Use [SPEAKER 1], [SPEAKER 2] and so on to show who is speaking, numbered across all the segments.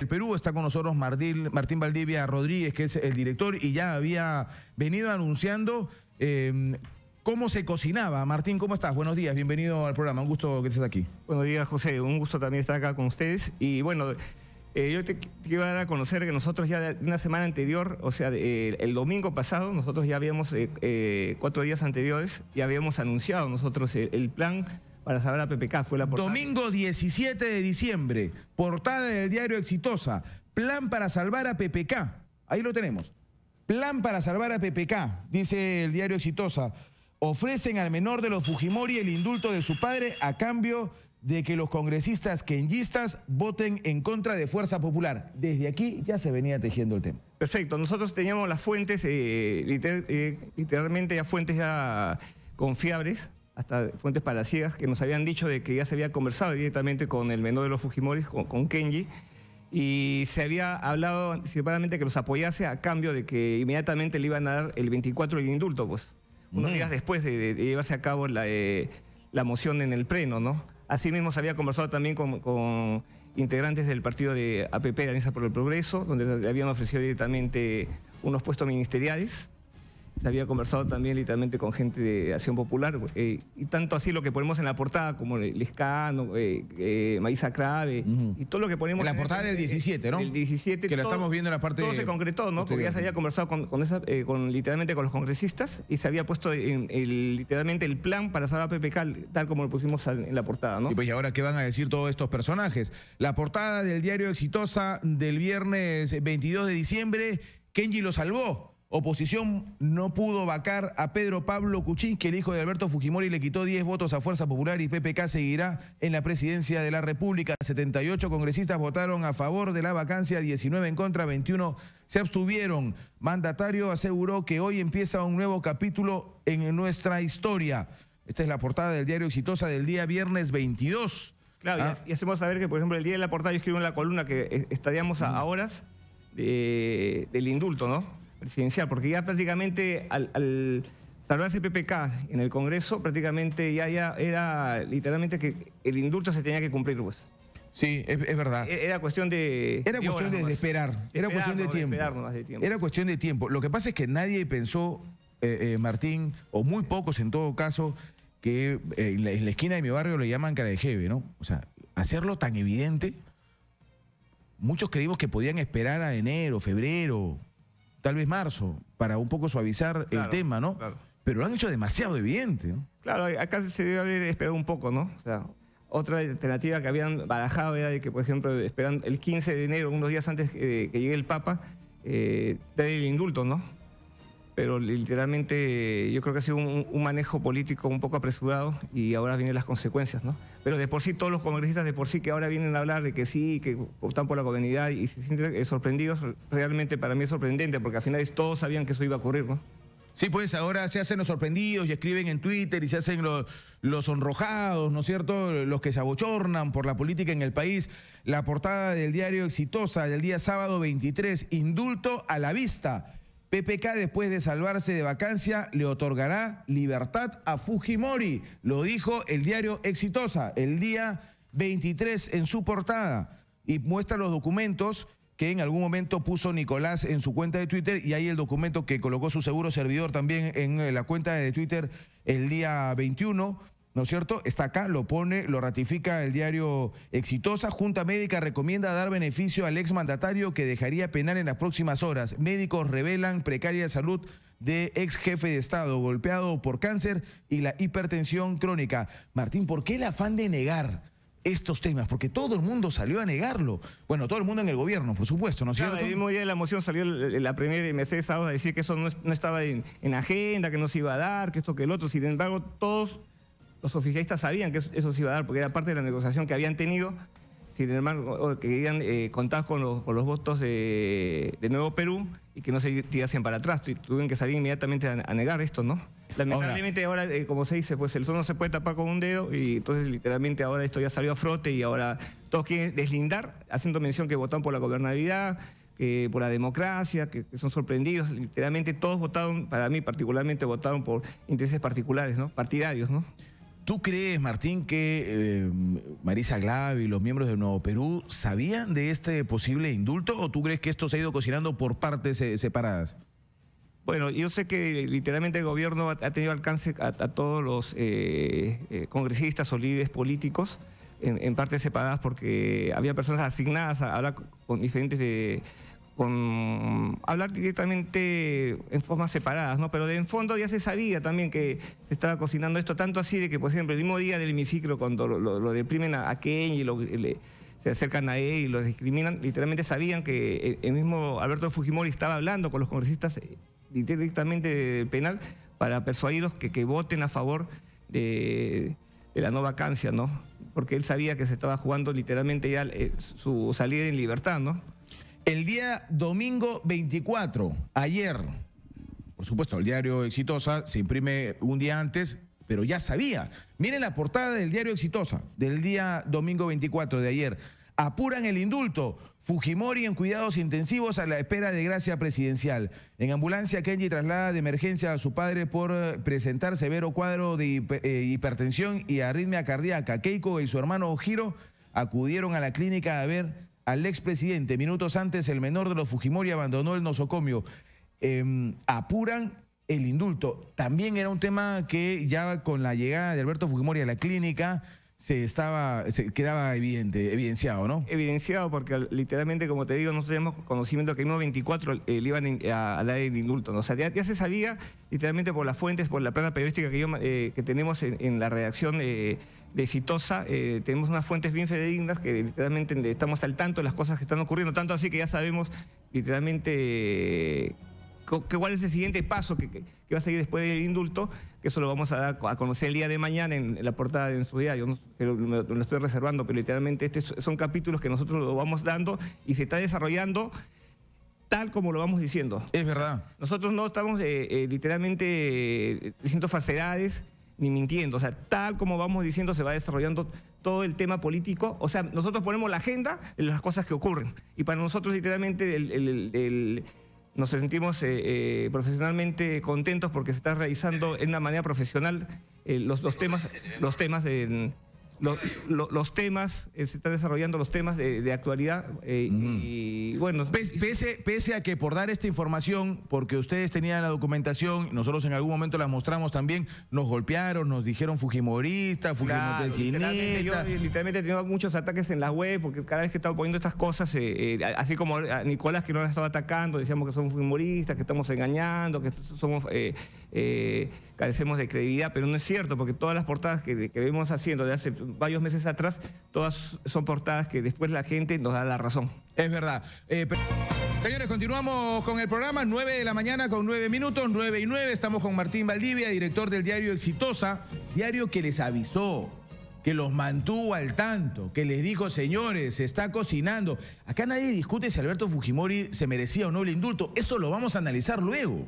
[SPEAKER 1] El Perú está con nosotros Martín, Martín Valdivia Rodríguez, que es el director y ya había venido anunciando em,
[SPEAKER 2] cómo se cocinaba. Martín, ¿cómo estás? Buenos días, bienvenido al programa, un gusto que estés aquí. Buenos días, José, un gusto también estar acá con ustedes y bueno... Eh, yo te, quiero dar a conocer que nosotros ya una semana anterior, o sea, el domingo pasado, nosotros ya habíamos, eh, eh, cuatro días anteriores, ya habíamos anunciado nosotros el plan para salvar a PPK. Fue la portada. Domingo
[SPEAKER 1] 17 de
[SPEAKER 2] diciembre, portada del diario Exitosa. Plan para salvar a
[SPEAKER 1] PPK. Ahí lo tenemos. Plan para salvar a PPK, dice el diario Exitosa. Ofrecen al menor de los Fujimori el indulto de su padre a cambio de que los congresistas kenyistas voten en contra de Fuerza Popular. Desde aquí ya se venía tejiendo el tema.
[SPEAKER 2] Perfecto, nosotros teníamos las fuentes, eh, eh, literalmente ya fuentes ya confiables, hasta fuentes palaciegas que nos habían dicho de que ya se había conversado directamente con el menor de los Fujimori, con, Kenji, y se había hablado anticipadamente que los apoyase a cambio de que inmediatamente le iban a dar el 24 el indulto, pues, unos días después de, llevarse a cabo la, eh, la moción en el pleno, ¿no? Asimismo, se había conversado también con, con integrantes del partido de APP, Alianza por el Progreso, donde le habían ofrecido directamente unos puestos ministeriales se había conversado también literalmente con gente de Acción Popular, eh, y tanto así lo que ponemos en la portada, como Lescano, eh, eh, Crave, y todo lo que ponemos... la portada del 17, ¿no? El 17. Que lo estamos viendo en la parte... Todo se concretó, ¿no? Porque ya se había conversado con, eh, con, literalmente con los congresistas y se había puesto en, el, literalmente el plan para salvar a Cal, tal como lo pusimos en la portada, ¿no? Y pues,
[SPEAKER 1] ¿y ahora qué van a decir todos estos personajes? La portada del diario Exitosa del viernes 22 de diciembre, Kenji lo salvó. Oposición no pudo vacar a Pedro Pablo Cuchín, que el hijo de Alberto Fujimori le quitó 10 votos a Fuerza Popular y PPK seguirá en la presidencia de la República. 78 congresistas votaron a favor de la vacancia, 19 en contra, 21 se abstuvieron. Mandatario aseguró que hoy empieza un nuevo capítulo en nuestra historia. Esta es la portada del diario Exitosa del día viernes 22.
[SPEAKER 2] Claro, ah. y hacemos saber que, por ejemplo, el día de la portada yo escribo en la columna que eh, estaríamos a, horas del indulto, ¿no? presidencial, porque ya prácticamente al, al salvarse PPK en el Congreso, prácticamente ya, ya era literalmente que el indulto se tenía que cumplir. Pues. Sí, es, verdad. E, era cuestión de. Era cuestión de, esperar. Era cuestión de tiempo. Era
[SPEAKER 1] cuestión de tiempo. Lo que pasa es que nadie pensó, eh, eh, Martín, o muy pocos en todo caso, que eh, en, la, esquina de mi barrio le llaman cara de jeve, ¿no? O sea, hacerlo tan evidente. Muchos creímos que podían esperar a enero, febrero, tal vez marzo, para un poco suavizar el tema, ¿no? Pero lo han hecho
[SPEAKER 2] demasiado evidente, ¿no? Claro, acá se debe haber esperado un poco, ¿no? O sea, otra alternativa que habían barajado era de que, por ejemplo, esperan el 15 de enero, unos días antes eh, que, llegue el Papa, eh, dar el indulto, ¿no? pero literalmente yo creo que ha sido un, manejo político un poco apresurado y ahora vienen las consecuencias, ¿no? Pero de por sí todos los congresistas de por sí que ahora vienen a hablar de que sí, que optan por la comunidad y se sienten eh, sorprendidos, realmente para mí es sorprendente porque al final todos sabían que eso iba a ocurrir, ¿no? Sí, pues ahora se hacen los sorprendidos
[SPEAKER 1] y escriben en Twitter y se hacen los, los honrojados, ¿no es cierto? Los que se abochornan por la política en el país. La portada del diario Exitosa del día sábado 23, indulto a la vista PPK, después de salvarse de vacancia, le otorgará libertad a Fujimori. Lo dijo el diario Exitosa el día 23 en su portada y muestra los documentos que en algún momento puso Nicolás en su cuenta de Twitter y ahí el documento que colocó su seguro servidor también en la cuenta de Twitter el día 21 ¿no es cierto? Está acá, lo pone, lo ratifica el diario Exitosa. Junta Médica recomienda dar beneficio al exmandatario que dejaría penar en las próximas horas. Médicos revelan precaria salud de ex jefe de Estado, golpeado por cáncer y la hipertensión crónica. Martín, ¿por qué el afán de negar? estos temas, porque todo el mundo salió a negarlo. Bueno, todo el mundo en el gobierno, por supuesto, ¿no es cierto? El mismo día
[SPEAKER 2] de la moción salió la primera MC Sábado a decir que eso no, estaba en, en, agenda, que no se iba a dar, que esto, que el otro. Sin embargo, todos los oficialistas sabían que eso se iba a dar, porque era parte de la negociación que habían tenido, sin embargo, querían eh, contar con los, votos de, Nuevo Perú y que no se tirasen para atrás. Tuvieron que salir inmediatamente a, negar esto, ¿no? Lamentablemente ahora, eh, como se dice, pues el sol no se puede tapar con un dedo y entonces literalmente ahora esto ya salió a frote y ahora todos quieren deslindar, haciendo mención que votaron por la gobernabilidad, por la democracia, que, que son sorprendidos. Literalmente todos votaron, para mí particularmente, votaron por intereses particulares, ¿no? Partidarios, ¿no? ¿Tú crees, Martín, que eh, Marisa
[SPEAKER 1] Glav y los miembros de Nuevo Perú sabían de este posible indulto o tú crees que esto se ha ido cocinando por partes eh, separadas?
[SPEAKER 2] Bueno, yo sé que literalmente el gobierno ha, tenido alcance a, todos los eh, congresistas o líderes políticos en, en, partes separadas porque había personas asignadas a hablar con diferentes con hablar directamente en formas separadas, ¿no? Pero de en fondo ya se sabía también que se estaba cocinando esto, tanto así de que, por ejemplo, el mismo día del hemiciclo, cuando lo, deprimen a, Kenny, y se acercan a él y lo discriminan, literalmente sabían que el mismo Alberto Fujimori estaba hablando con los congresistas eh, directamente del penal para persuadirlos que, voten a favor de, de, la no vacancia, ¿no? Porque él sabía que se estaba jugando literalmente ya eh, su salida en libertad, ¿no? El día domingo
[SPEAKER 1] 24, ayer, por supuesto, el diario Exitosa se imprime un día antes, pero ya sabía. Miren la portada del diario Exitosa del día domingo 24 de ayer. Apuran el indulto. Fujimori en cuidados intensivos a la espera de gracia presidencial. En ambulancia, Kenji traslada de emergencia a su padre por eh, presentar severo cuadro de eh, hipertensión y arritmia cardíaca. Keiko y su hermano Ojiro acudieron a la clínica a ver al expresidente. Minutos antes, el menor de los Fujimori abandonó el nosocomio. Em, apuran el indulto. También era un tema que ya con la llegada de Alberto Fujimori a la clínica se estaba, se quedaba
[SPEAKER 2] evidente, evidenciado, ¿no? Evidenciado, porque literalmente, como te digo, no tenemos conocimiento que el mismo 24 eh, le iban a, dar el indulto. O sea, ya, se sabía, literalmente por las fuentes, por la plana periodística que, eh, que tenemos en, la redacción eh, de Citosa, tenemos unas fuentes bien fidedignas que literalmente estamos al tanto de las cosas que están ocurriendo, tanto así que ya sabemos literalmente cuál es el siguiente paso que, va a seguir después del indulto, que eso lo vamos a dar a conocer el día de mañana en, la portada de en su día. Yo no, lo, estoy reservando, pero literalmente estos son capítulos que nosotros lo vamos dando y se está desarrollando tal como lo vamos diciendo. Es verdad. Nosotros no estamos eh, eh, literalmente eh, diciendo falsedades ni mintiendo. O sea, tal como vamos diciendo, se va desarrollando todo el tema político. O sea, nosotros ponemos la agenda en las cosas que ocurren. Y para nosotros, literalmente, el nos sentimos eh, eh, profesionalmente contentos porque se está realizando en una manera profesional eh, los, temas, los temas los, temas, eh, se están desarrollando los temas de, actualidad. Eh, y bueno. Pese,
[SPEAKER 1] a que por dar esta información, porque ustedes tenían la documentación, nosotros en algún momento la mostramos también,
[SPEAKER 2] nos golpearon, nos dijeron fujimoristas, fujimotecinista. literalmente, yo literalmente he tenido muchos ataques en la web, porque cada vez que estaba poniendo estas cosas, eh, así como a Nicolás que no las estaba atacando, decíamos que somos fujimoristas, que estamos engañando, que somos carecemos de credibilidad, pero no es cierto, porque todas las portadas que, que vemos haciendo de hace varios meses atrás, todas son portadas que después la gente nos da la razón. Es verdad. Eh, señores,
[SPEAKER 1] continuamos con el programa, 9 de la mañana con 9 minutos, 9 y 9, estamos con Martín Valdivia, director del diario Exitosa, diario que les avisó, que los mantuvo al tanto, que les dijo, señores, se está cocinando. Acá nadie discute si Alberto Fujimori se merecía o no el indulto, eso lo vamos a analizar luego,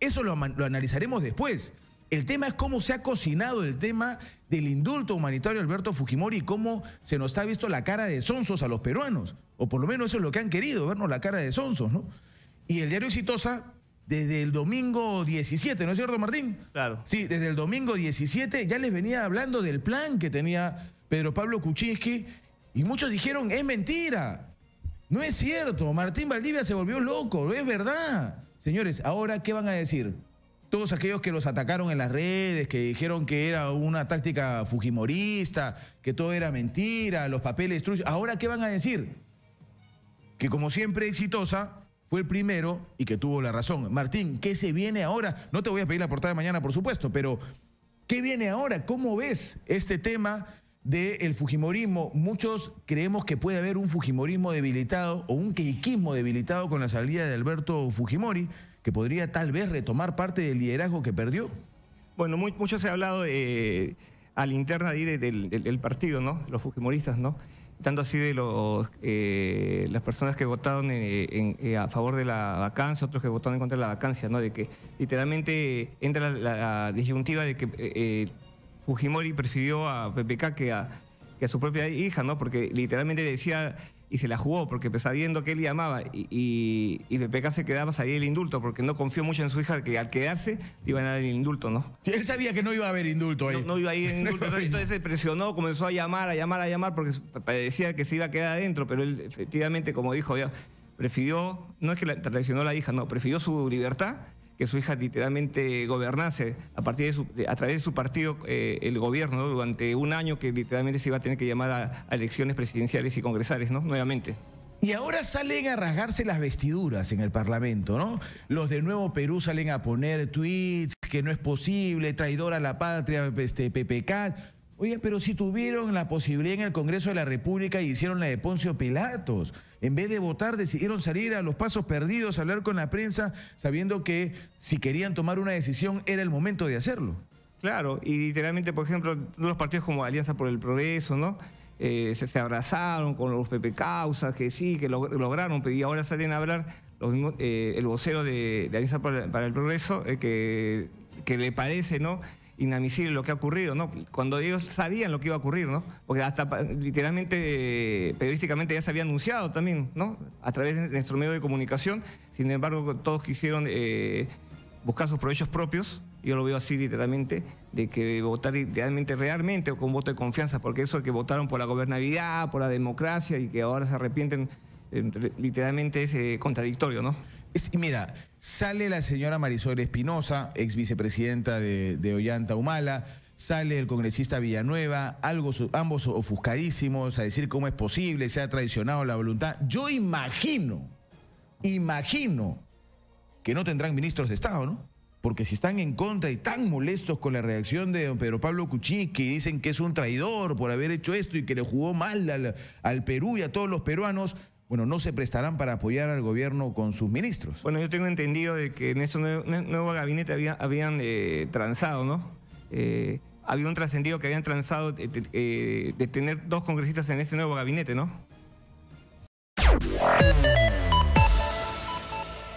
[SPEAKER 1] eso lo analizaremos después. El tema es cómo se ha cocinado el tema del indulto humanitario Alberto Fujimori y cómo se nos ha visto la cara de sonsos a los peruanos, o por lo menos eso es lo que han querido, vernos la cara de sonsos, ¿no? Y el diario Exitosa, desde el domingo 17, ¿no es cierto, Martín? Claro. Sí, desde el domingo 17 ya les venía hablando del plan que tenía Pedro Pablo Kuczynski y muchos dijeron, es mentira, no es cierto, Martín Valdivia se volvió loco, es verdad. Señores, ahora, ¿qué van a decir? todos aquellos que los atacaron en las redes, que dijeron que era una táctica fujimorista, que todo era mentira, los papeles destruidos. Ahora, ¿qué van a decir? Que como siempre exitosa, fue el primero y que tuvo la razón. Martín, ¿qué se viene ahora? No te voy a pedir la portada de mañana, por supuesto, pero ¿qué viene ahora? ¿Cómo ves este tema del Fujimorismo? Muchos creemos que puede haber un Fujimorismo debilitado o un queiquismo debilitado con la salida de
[SPEAKER 2] Alberto Fujimori que podría tal vez retomar parte del liderazgo que perdió? Bueno, muy, mucho se ha hablado eh, de, a interna del, partido, ¿no? Los fujimoristas, ¿no? Tanto así de los, eh, las personas que votaron eh, a favor de la vacancia, otros que votaron en contra de la vacancia, ¿no? De que literalmente entra la, disyuntiva de que Fujimori presidió a PPK que a, que a su propia hija, ¿no? Porque literalmente decía y se la jugó, porque sabiendo que él llamaba y, y, y se quedaba, ahí el indulto, porque no confió mucho en su hija que al quedarse iban a dar el indulto, ¿no? él sabía que no iba a haber indulto ahí. No, iba a ir indulto, entonces, se presionó, comenzó a llamar, a llamar, a llamar, porque parecía que se iba a quedar adentro, pero él efectivamente, como dijo, prefirió, no es que la, traicionó a la hija, no, prefirió su libertad que su hija literalmente gobernase a, partir de a través de su partido eh, el gobierno durante un año que literalmente se iba a tener que llamar a, elecciones presidenciales y congresales, ¿no? Nuevamente.
[SPEAKER 1] Y ahora salen a rasgarse las vestiduras en el Parlamento, ¿no? Los de Nuevo Perú salen a poner tweets que no es posible, traidor a la patria, este, PPK pero si tuvieron la posibilidad en el Congreso de la República y hicieron la de Poncio Pilatos, en vez de votar decidieron salir a los pasos perdidos, hablar con la prensa, sabiendo que si querían tomar una decisión era el momento de hacerlo.
[SPEAKER 2] Claro, y literalmente, por ejemplo, los partidos como Alianza por el Progreso, ¿no? Eh, se, abrazaron con los Pepe Causas, que sí, que lograron, y ahora salen a hablar eh, el vocero de, Alianza para, el Progreso, eh, que, que le parece, ¿no? inadmisible lo que ha ocurrido, ¿no? Cuando ellos sabían lo que iba a ocurrir, ¿no? Porque hasta literalmente, periodísticamente ya se había anunciado también, ¿no? A través de nuestro medio de comunicación. Sin embargo, todos quisieron eh, buscar sus provechos propios. Yo lo veo así literalmente, de que votar idealmente, realmente, o con voto de confianza, porque eso que votaron por la gobernabilidad, por la democracia y que ahora se arrepienten, eh, literalmente es eh, contradictorio, ¿no? Mira, sale la señora Marisol Espinosa, ex vicepresidenta de,
[SPEAKER 1] Ollanta Humala, sale el congresista Villanueva, algo, ambos ofuscadísimos, a decir cómo es posible, se ha traicionado la voluntad. Yo imagino, imagino que no tendrán ministros de Estado, ¿no? Porque si están en contra y tan molestos con la reacción de don Pedro Pablo que dicen que es un traidor por haber hecho esto y que le jugó mal al Perú y a todos los peruanos, bueno, no se prestarán para apoyar al gobierno con sus ministros.
[SPEAKER 2] Bueno, yo tengo entendido de que en este nuevo, gabinete habían eh, transado, ¿no? Eh, había un trascendido que habían transado eh, de, de tener dos congresistas en este nuevo gabinete, ¿no?